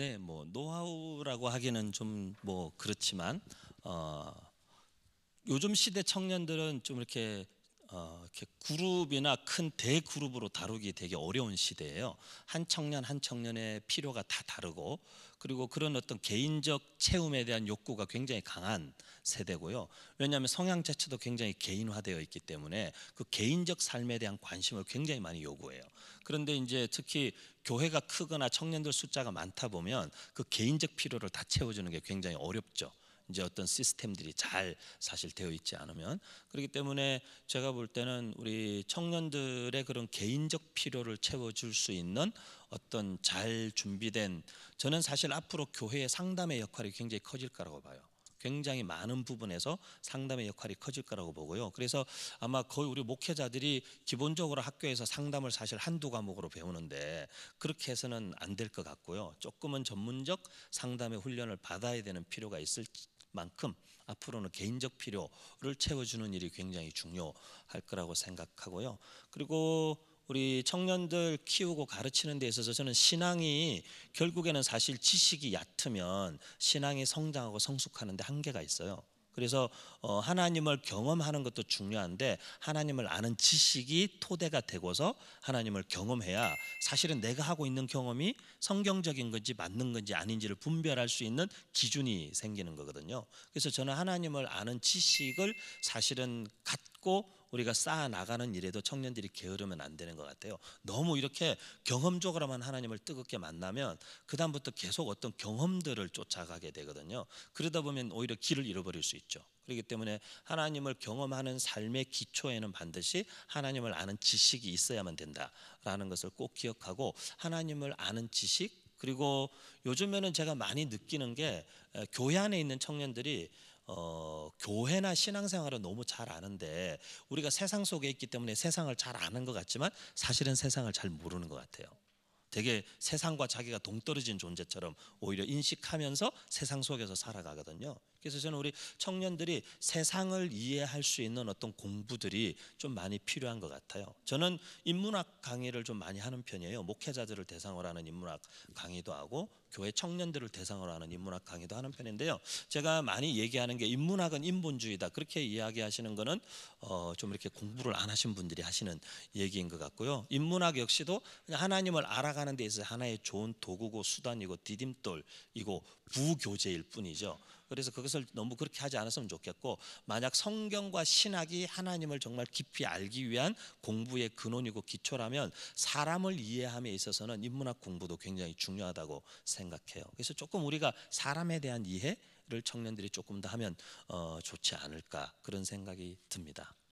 네, 뭐 노하우라고 하기는 좀 뭐 그렇지만 어, 요즘 시대 청년들은 좀 이렇게 어, 이렇게 그룹이나 큰 대그룹으로 다루기 되게 어려운 시대예요. 한 청년 한 청년의 필요가 다 다르고 그리고 그런 어떤 개인적 체험에 대한 욕구가 굉장히 강한 세대고요. 왜냐하면 성향 자체도 굉장히 개인화되어 있기 때문에 그 개인적 삶에 대한 관심을 굉장히 많이 요구해요. 그런데 이제 특히 교회가 크거나 청년들 숫자가 많다 보면 그 개인적 필요를 다 채워주는 게 굉장히 어렵죠. 이제 어떤 시스템들이 잘 사실 되어 있지 않으면 그렇기 때문에 제가 볼 때는 우리 청년들의 그런 개인적 필요를 채워줄 수 있는 어떤 잘 준비된 저는 사실 앞으로 교회의 상담의 역할이 굉장히 커질 거라고 봐요. 굉장히 많은 부분에서 상담의 역할이 커질 거라고 보고요. 그래서 아마 거의 우리 목회자들이 기본적으로 학교에서 상담을 사실 한두 과목으로 배우는데 그렇게 해서는 안 될 것 같고요. 조금은 전문적 상담의 훈련을 받아야 되는 필요가 있을 만큼 앞으로는 개인적 필요를 채워주는 일이 굉장히 중요할 거라고 생각하고요. 그리고 우리 청년들 키우고 가르치는 데 있어서 저는 신앙이 결국에는 사실 지식이 얕으면 신앙이 성장하고 성숙하는데 한계가 있어요. 그래서 어, 하나님을 경험하는 것도 중요한데 하나님을 아는 지식이 토대가 되고서 하나님을 경험해야 사실은 내가 하고 있는 경험이 성경적인 건지 맞는 건지 아닌지를 분별할 수 있는 기준이 생기는 거거든요. 그래서 저는 하나님을 아는 지식을 사실은 갖고 우리가 쌓아 나가는 일에도 청년들이 게으르면 안 되는 것 같아요. 너무 이렇게 경험적으로만 하나님을 뜨겁게 만나면 그 다음부터 계속 어떤 경험들을 쫓아가게 되거든요. 그러다 보면 오히려 길을 잃어버릴 수 있죠. 그렇기 때문에 하나님을 경험하는 삶의 기초에는 반드시 하나님을 아는 지식이 있어야만 된다라는 것을 꼭 기억하고 하나님을 아는 지식 그리고 요즘에는 제가 많이 느끼는 게 교회 안에 있는 청년들이 어, 교회나 신앙생활을 너무 잘 아는데 우리가 세상 속에 있기 때문에 세상을 잘 아는 것 같지만 사실은 세상을 잘 모르는 것 같아요. 되게 세상과 자기가 동떨어진 존재처럼 오히려 인식하면서 세상 속에서 살아가거든요. 그래서 저는 우리 청년들이 세상을 이해할 수 있는 어떤 공부들이 좀 많이 필요한 것 같아요. 저는 인문학 강의를 좀 많이 하는 편이에요. 목회자들을 대상으로 하는 인문학 강의도 하고 교회 청년들을 대상으로 하는 인문학 강의도 하는 편인데요. 제가 많이 얘기하는 게 인문학은 인본주의다 그렇게 이야기하시는 거는 어좀 이렇게 공부를 안 하신 분들이 하시는 얘기인 것 같고요. 인문학 역시도 하나님을 알아가는 데 있어서 하나의 좋은 도구고 수단이고 디딤돌이고 부교재일 뿐이죠. 그래서 그것을 너무 그렇게 하지 않았으면 좋겠고 만약 성경과 신학이 하나님을 정말 깊이 알기 위한 공부의 근원이고 기초라면 사람을 이해함에 있어서는 인문학 공부도 굉장히 중요하다고 생각해요. 그래서 조금 우리가 사람에 대한 이해를 청년들이 조금 더 하면 어, 좋지 않을까 그런 생각이 듭니다.